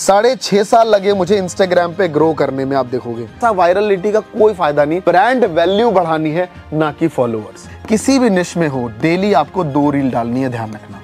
साढ़े छह साल लगे मुझे इंस्टाग्राम पे ग्रो करने में आप देखोगे वायरलिटी का कोई फायदा नहीं ब्रांड वैल्यू बढ़ानी है ना कि फॉलोअर्स किसी भी निश में हो डेली आपको दो रील डालनी है ध्यान रखना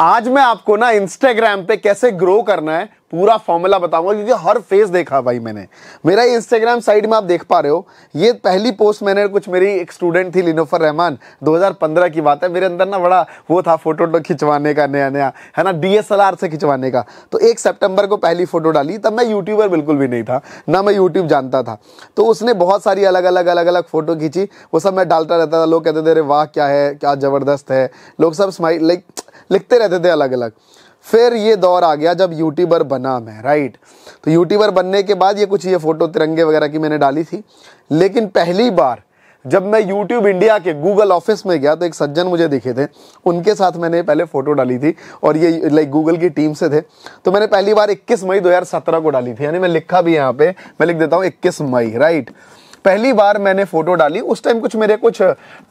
आज मैं आपको ना इंस्टाग्राम पे कैसे ग्रो करना है पूरा फॉर्मूला बताऊंगा क्योंकि हर फेज देखा भाई मैंने मेरा इंस्टाग्राम साइड में आप देख पा रहे हो ये पहली पोस्ट मैंने कुछ मेरी एक स्टूडेंट थी लिनोफर रहमान 2015 की बात है मेरे अंदर ना बड़ा वो था फोटो तो खिंचवाने का नया नया है ना डी से खिंचवाने का तो एक सेप्टेम्बर को पहली फ़ोटो डाली तब मैं यूट्यूबर बिल्कुल भी नहीं था ना मैं यूट्यूब जानता था तो उसने बहुत सारी अलग अलग अलग अलग फ़ोटो खींची वो सब मैं डालता रहता था लोग कहते थे अरे वाह क्या है क्या ज़बरदस्त है लोग सब स्माइल लाइक लिखते रहते थे अलग अलग फिर ये दौर आ गया जब यूट्यूबर बना मैं राइट तो यूट्यूबर बनने के बाद ये कुछ ये फ़ोटो तिरंगे वगैरह की मैंने डाली थी लेकिन पहली बार जब मैं यूट्यूब इंडिया के गूगल ऑफिस में गया तो एक सज्जन मुझे दिखे थे उनके साथ मैंने पहले फ़ोटो डाली थी और ये लाइक गूगल की टीम से थे तो मैंने पहली बार 21 मई 2017 को डाली थी यानी मैं लिखा भी यहाँ पे मैं लिख देता हूँ 21 मई राइट पहली बार मैंने फोटो डाली उस टाइम कुछ मेरे कुछ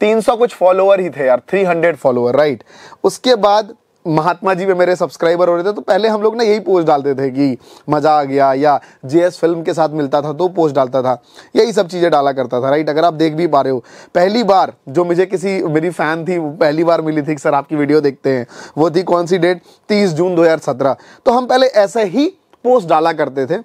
300 कुछ फॉलोअर ही थे यार 300 फॉलोअर राइट उसके बाद महात्मा जी पे मेरे सब्सक्राइबर हो रहे थे तो पहले हम लोग ना यही पोस्ट डालते थे कि मज़ा आ गया या जेएस फिल्म के साथ मिलता था तो पोस्ट डालता था यही सब चीज़ें डाला करता था राइट अगर आप देख भी पा रहे हो पहली बार जो मुझे किसी मेरी फ़ैन थी वो पहली बार मिली थी सर आपकी वीडियो देखते हैं वो थी कौन सी डेट तीस जून दो तो हम पहले ऐसे ही पोस्ट डाला करते थे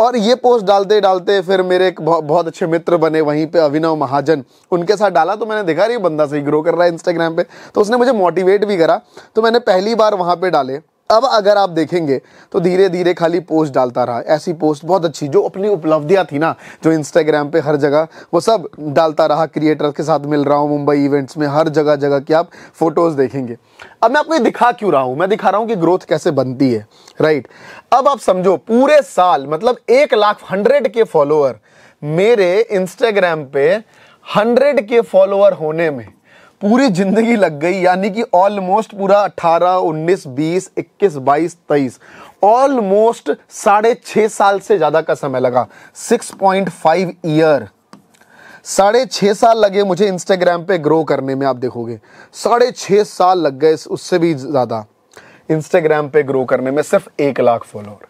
और ये पोस्ट डालते डालते फिर मेरे एक बहुत, बहुत अच्छे मित्र बने वहीं पे अभिनव महाजन उनके साथ डाला तो मैंने देखा रही बंदा सही ग्रो कर रहा है इंस्टाग्राम पे तो उसने मुझे मोटिवेट भी करा तो मैंने पहली बार वहाँ पे डाले अब अगर आप देखेंगे तो धीरे धीरे खाली पोस्ट डालता रहा ऐसी पोस्ट बहुत अच्छी जो अपनी उपलब्धियां थी ना जो इंस्टाग्राम पे हर जगह वो सब डालता रहा क्रिएटर के साथ मिल रहा हूँ मुंबई इवेंट्स में हर जगह जगह की आप फोटोज़ देखेंगे अब मैं आपको ये दिखा क्यों रहा हूं मैं दिखा रहा हूं कि ग्रोथ कैसे बनती है राइट अब आप समझो पूरे साल मतलब एक लाख हंड्रेड के फॉलोअर मेरे इंस्टाग्राम पे हंड्रेड के फॉलोअर होने में पूरी जिंदगी लग गई यानी कि ऑलमोस्ट पूरा 18, 19, 20, 21, 22, 23 ऑलमोस्ट साढ़े छः साल से ज़्यादा का समय लगा 6.5 ईयर साढ़े छः साल लगे मुझे इंस्टाग्राम पे ग्रो करने में आप देखोगे साढ़े छः साल लग गए उससे भी ज़्यादा इंस्टाग्राम पे ग्रो करने में सिर्फ एक लाख फॉलोअर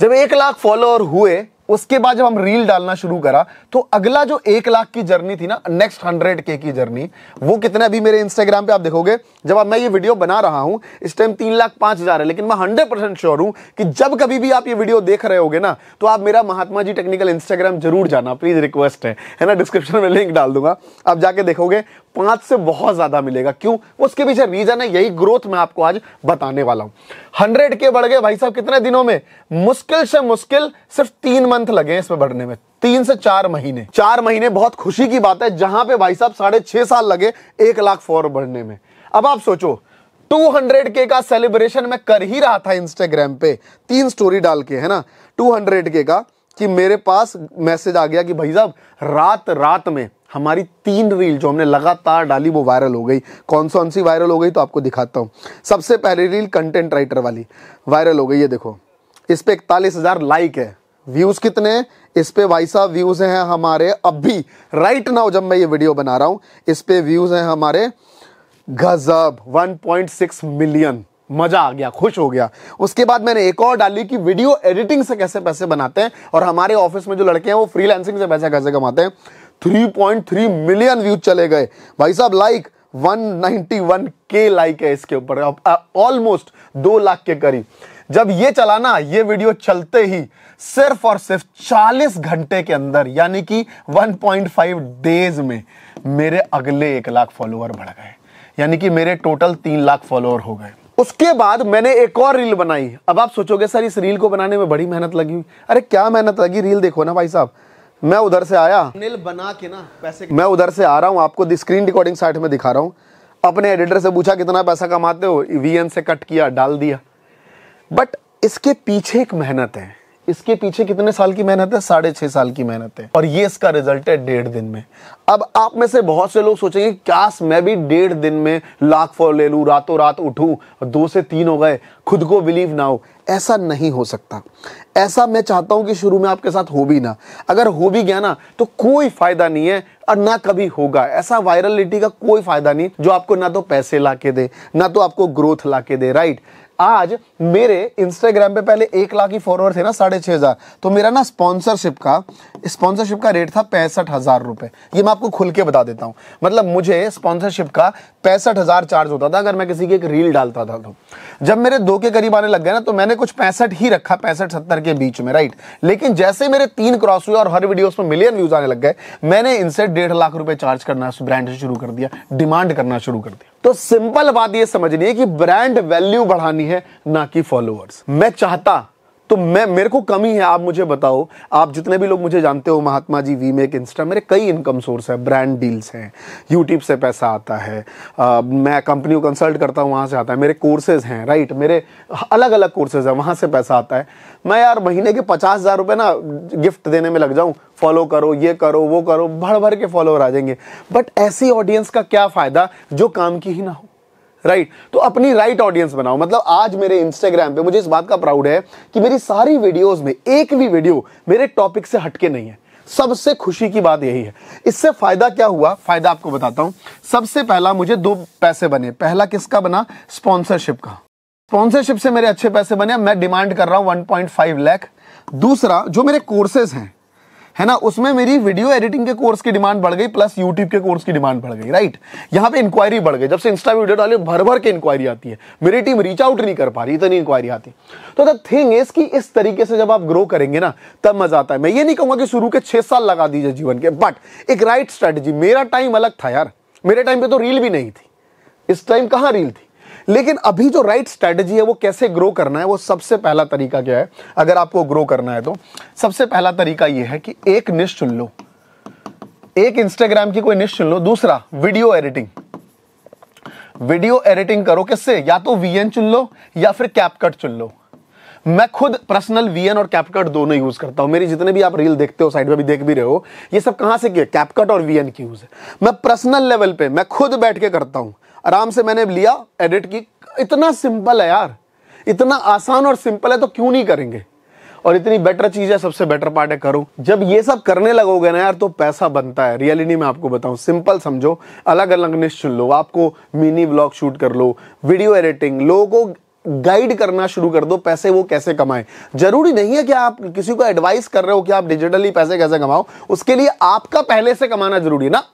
जब एक लाख फॉलोअर हुए उसके बाद जब हम रील डालना शुरू करा तो अगला जो एक लाख की जर्नी थी ना नेक्स्ट हंड्रेड के की जर्नी वो कितने अभी मेरे इंस्टाग्राम पे आप देखोगे जब आप मैं ये वीडियो बना रहा हूं इस टाइम तीन लाख पांच हज़ार है लेकिन मैं हंड्रेड परसेंट श्योर हूं कि जब कभी भी आप ये वीडियो देख रहे होगे ना तो आप मेरा महात्मा जी टेक्निकल इंस्टाग्राम जरूर जाना प्लीज़ रिक्वेस्ट है है ना डिस्क्रिप्शन में लिंक डाल दूंगा आप जाके देखोगे पांच से बहुत ज्यादा मिलेगा क्यों उसके पीछे रीजन है यही ग्रोथ मैं आपको आज बताने वाला हूं हंड्रेड के बढ़ गए भाई साहब कितने दिनों में मुश्किल से मुश्किल सिर्फ तीन मंथ लगे हैं इसमें बढ़ने में तीन से चार महीने चार महीने बहुत खुशी की बात है जहां पे भाई साहब साढ़े छह साल लगे एक लाख फॉर बढ़ने में अब आप सोचो 200 के का सेलिब्रेशन मैं कर ही रहा था इंस्टाग्राम पे तीन स्टोरी डाल के है ना 200 के का कि मेरे पास मैसेज आ गया कि भाई साहब रात रात में हमारी तीन रील जो हमने लगातार डाली वो वायरल हो गई कौन कौन सी वायरल हो गई तो आपको दिखाता हूँ सबसे पहली रील कंटेंट राइटर वाली वायरल हो गई ये देखो इस पर इकतालीस हज़ार लाइक है व्यूज़ कितने इस पे भाई साहब व्यूज़ हैं हमारे अभी राइट नाउ जब मैं ये वीडियो बना रहा हूँ इस पे व्यूज़ हैं हमारे गजब 1.6 मिलियन मज़ा आ गया खुश हो गया उसके बाद मैंने एक और डाली कि वीडियो एडिटिंग से कैसे पैसे बनाते हैं और हमारे ऑफिस में जो लड़के हैं वो फ्रीलांसिंग से पैसे कैसे कमाते हैं 3.3 मिलियन व्यूज चले गए भाई साहब लाइक 191 के लाइक है इसके ऊपर ऑलमोस्ट दो लाख के करीब जब ये चला ना ये वीडियो चलते ही सिर्फ और सिर्फ 40 घंटे के अंदर यानी कि 1.5 डेज में मेरे अगले एक लाख फॉलोअर बढ़ गए यानी कि मेरे टोटल तीन लाख फॉलोअर हो गए उसके बाद मैंने एक और रील बनाई अब आप सोचोगे सर इस रील को बनाने में बड़ी मेहनत लगी अरे क्या मेहनत लगी रील देखो ना भाई साहब मैं उधर से आया नील बना के ना पैसे मैं उधर से आ रहा हूँ आपको स्क्रीन रिकॉर्डिंग साइट में दिखा रहा हूँ अपने एडिटर से पूछा कितना पैसा कमाते हो वीएन से कट किया डाल दिया बट इसके पीछे एक मेहनत है इसके पीछे कितने साल की मेहनत है साढ़े छह साल की मेहनत है और ये इसका रिजल्ट है डेढ़ दिन में अब आप में से बहुत से लोग सोचेंगे क्या मैं भी डेढ़ दिन में लाख फॉर ले लू रातों रात उठू दो से तीन हो गए खुद को बिलीव ना हो ऐसा नहीं हो सकता ऐसा मैं चाहता हूं कि शुरू में आपके साथ हो भी ना अगर हो भी गया ना तो कोई फ़ायदा नहीं है और ना कभी होगा ऐसा वायरलिटी का कोई फ़ायदा नहीं जो आपको ना तो पैसे ला के दे ना तो आपको ग्रोथ ला के दे राइट आज मेरे इंस्टाग्राम पे पहले एक लाख ही फॉलोअर थे ना साढ़े छः हज़ार तो मेरा ना स्पॉन्सरशिप का स्पॉन्सरशिप का रेट था पैंसठ हज़ार रुपये ये मैं आपको खुल के बता देता हूँ मतलब मुझे स्पॉन्सरशिप का पैंसठ हज़ार चार्ज होता था अगर मैं किसी की एक रील डालता था तो जब मेरे दो के करीब आने लग गए ना तो मैंने कुछ पैंसठ ही रखा पैंसठ सत्तर के बीच में राइट लेकिन जैसे मेरे तीन क्रॉस हुए और हर वीडियो में मिलियन व्यूज़ आने लग गए मैंने इनसे डेढ़ लाख रुपये चार्ज करना उस ब्रांड से शुरू कर दिया डिमांड करना शुरू कर दिया तो सिंपल बात यह समझनी है कि ब्रांड वैल्यू बढ़ानी है ना कि फॉलोअर्स मैं चाहता तो मैं मेरे को कमी है आप मुझे बताओ आप जितने भी लोग मुझे जानते हो Mahatma ji we make Insta मेरे कई इनकम सोर्स है ब्रांड डील्स हैं यूट्यूब से पैसा आता है आ, मैं कंपनी को कंसल्ट करता हूँ वहाँ से आता है मेरे कोर्सेज हैं राइट मेरे अलग अलग कोर्सेज हैं वहाँ से पैसा आता है मैं यार महीने के पचास हज़ार रुपये ना गिफ्ट देने में लग जाऊँ फॉलो करो ये करो वो करो भर भर के फॉलोअर आ जाएंगे बट ऐसी ऑडियंस का क्या फ़ायदा जो काम की ही ना हो राइट तो अपनी राइट ऑडियंस बनाओ मतलब आज मेरे इंस्टाग्राम पे मुझे इस बात का प्राउड है कि मेरी सारी वीडियोस में एक भी वीडियो मेरे टॉपिक से हटके नहीं है सबसे खुशी की बात यही है इससे फायदा क्या हुआ फायदा आपको बताता हूं सबसे पहला मुझे दो पैसे बने पहला किसका बना स्पॉन्सरशिप का स्पॉन्सरशिप से मेरे अच्छे पैसे बने मैं डिमांड कर रहा हूं वन लाख दूसरा जो मेरे कोर्सेज हैं है ना उसमें मेरी वीडियो एडिटिंग के कोर्स की डिमांड बढ़ गई प्लस यूट्यूब के कोर्स की डिमांड बढ़ गई राइट यहाँ पे इंक्वायरी बढ़ गई जब से इंस्टा वीडियो डाले भर भर के इंक्वायरी आती है मेरी टीम रीच आउट नहीं कर पा रही इतनी इंक्वायरी आती तो द थिंग इज कि इस तरीके से जब आप ग्रो करेंगे ना तब मजा आता है मैं ये नहीं कहूंगा कि शुरू के छह साल लगा दीजिए जीवन के बट एक राइट स्ट्रेटेजी मेरा टाइम अलग था यार मेरे टाइम पे तो रील भी नहीं थी इस टाइम कहाँ रील थी लेकिन अभी जो राइट स्ट्रैटेजी है वो कैसे ग्रो करना है वो सबसे पहला तरीका क्या है अगर आपको ग्रो करना है तो सबसे पहला तरीका ये है कि एक निश चुन लो एक इंस्टाग्राम की कोई निश चुन लो दूसरा वीडियो एडिटिंग वीडियो एडिटिंग करो किससे या तो वीएन चुन लो या फिर कैपकट चुन लो मैं खुद पर्सनल वीएन और कैपकट दोनों यूज करता हूं मेरी जितने भी आप रील देखते हो साइड में भी देख भी रहे हो ये सब कहां से कैपकट और वीएन की यूज है मैं पर्सनल लेवल पे मैं खुद बैठ के करता हूं आराम से मैंने लिया एडिट की इतना सिंपल है यार इतना आसान और सिंपल है तो क्यों नहीं करेंगे और इतनी बेटर चीज़ है सबसे बेटर पार्ट है करो जब ये सब करने लगोगे ना यार तो पैसा बनता है रियलिटी में आपको बताऊं सिंपल समझो अलग अलग निश चुन लो आपको मिनी ब्लॉग शूट कर लो वीडियो एडिटिंग लोगों को गाइड करना शुरू कर दो पैसे वो कैसे कमाए जरूरी नहीं है कि आप किसी को एडवाइस कर रहे हो कि आप डिजिटली पैसे कैसे कमाओ उसके लिए आपका पहले से कमाना जरूरी है ना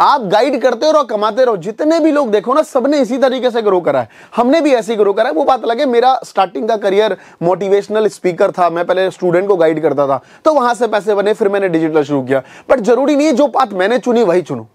आप गाइड करते रहो कमाते रहो जितने भी लोग देखो ना सबने इसी तरीके से ग्रो करा है हमने भी ऐसे ही ग्रो करा है वो बात अलग है मेरा स्टार्टिंग का करियर मोटिवेशनल स्पीकर था मैं पहले स्टूडेंट को गाइड करता था तो वहां से पैसे बने फिर मैंने डिजिटल शुरू किया बट जरूरी नहीं है जो बात मैंने चुनी वही चुनू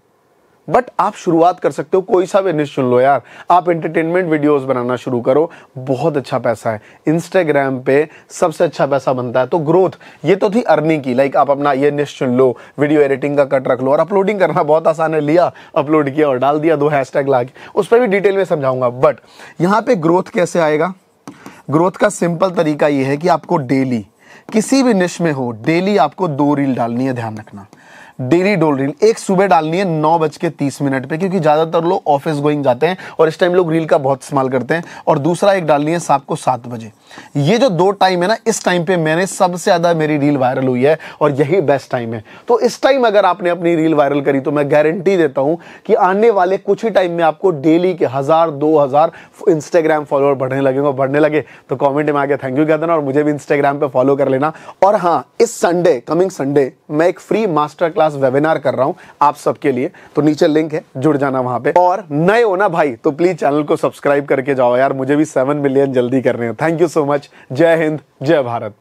बट आप शुरुआत कर सकते हो कोई सा बिजनेस चुन लो यार आप एंटरटेनमेंट वीडियोस बनाना शुरू करो बहुत अच्छा पैसा है इंस्टाग्राम पे सबसे अच्छा पैसा बनता है तो ग्रोथ ये तो थी अर्निंग की लाइक आप अपना ये निश चुन लो वीडियो एडिटिंग का कट रख लो और अपलोडिंग करना बहुत आसान है लिया अपलोड किया और डाल दिया दो हैश टैग ला के उस पर भी डिटेल में समझाऊंगा बट यहाँ पे ग्रोथ कैसे आएगा ग्रोथ का सिंपल तरीका ये है कि आपको डेली किसी भी निश में हो डेली आपको दो रील डालनी है ध्यान रखना डेली डोल एक सुबह डालनी है नौ बज के तीस मिनट पर क्योंकि ज़्यादातर लोग ऑफिस गोइंग जाते हैं और इस टाइम लोग रील का बहुत इस्तेमाल करते हैं और दूसरा एक डालनी है शाम को सात बजे ये जो दो टाइम है ना इस टाइम पे मैंने सबसे ज़्यादा मेरी रील वायरल हुई है और यही बेस्ट टाइम है तो इस टाइम अगर आपने अपनी रील वायरल करी तो मैं गारंटी देता हूं कि आने वाले कुछ ही टाइम में आपको डेली के हज़ार दो हज़ार इंस्टाग्राम फॉलोअर बढ़ने लगे और बढ़ने लगे तो कॉमेंट में आगे थैंक यू कह देना और मुझे भी इंस्टाग्राम पर फॉलो कर लेना और हाँ इस संडे कमिंग संडे मैं एक free master class class webinar कर रहा हूं आप सबके लिए तो नीचे लिंक है जुड़ जाना वहां पे और नए हो ना भाई तो प्लीज चैनल को सब्सक्राइब करके जाओ यार मुझे भी सेवन मिलियन जल्दी करने हैं थैंक यू सो मच जय हिंद जय भारत